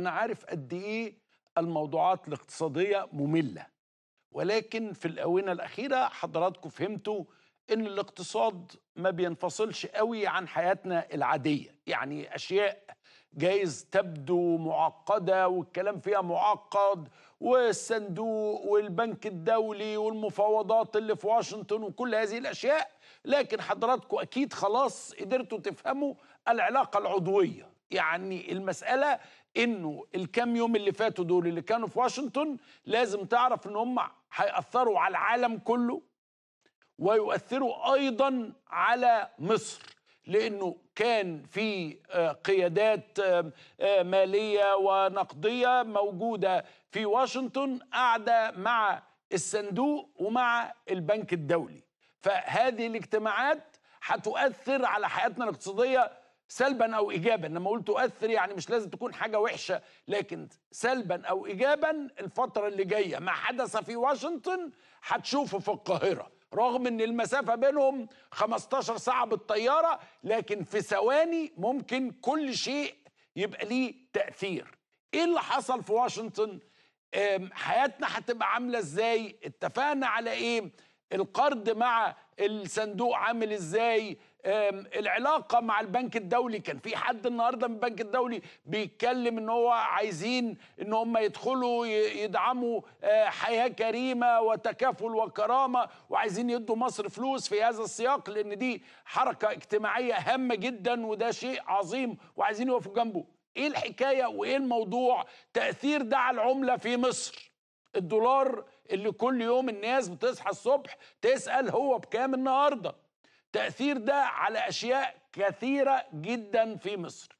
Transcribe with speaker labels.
Speaker 1: أنا عارف قد إيه الموضوعات الاقتصادية مملة ولكن في الآونة الأخيرة حضراتكم فهمتوا إن الاقتصاد ما بينفصلش قوي عن حياتنا العادية يعني أشياء جايز تبدو معقدة والكلام فيها معقد والصندوق والبنك الدولي والمفاوضات اللي في واشنطن وكل هذه الأشياء لكن حضراتكم أكيد خلاص قدرتوا تفهموا العلاقة العضوية يعني المسألة انه الكام يوم اللي فاتوا دول اللي كانوا في واشنطن لازم تعرف ان هم هيأثروا على العالم كله ويؤثروا ايضا على مصر لانه كان في آه، قيادات آه، ماليه ونقديه موجوده في واشنطن قاعده مع الصندوق ومع البنك الدولي فهذه الاجتماعات هتؤثر على حياتنا الاقتصاديه سلبا او ايجابا لما قلت تؤثر يعني مش لازم تكون حاجه وحشه لكن سلبا او ايجابا الفتره اللي جايه ما حدث في واشنطن هتشوفه في القاهره رغم ان المسافه بينهم 15 ساعه بالطياره لكن في ثواني ممكن كل شيء يبقى ليه تاثير ايه اللي حصل في واشنطن حياتنا هتبقى عامله ازاي اتفقنا على ايه القرض مع الصندوق عامل ازاي العلاقة مع البنك الدولي كان في حد النهاردة من البنك الدولي بيتكلم ان هو عايزين ان هم يدخلوا يدعموا آه، حياة كريمة وتكافل وكرامة وعايزين يدوا مصر فلوس في هذا السياق لان دي حركة اجتماعية هامة جدا وده شيء عظيم وعايزين يقفوا جنبه ايه الحكاية وايه الموضوع تأثير ده على العملة في مصر الدولار اللي كل يوم الناس بتصحى الصبح تسأل هو بكام النهارده تأثير ده على أشياء كثيرة جدا في مصر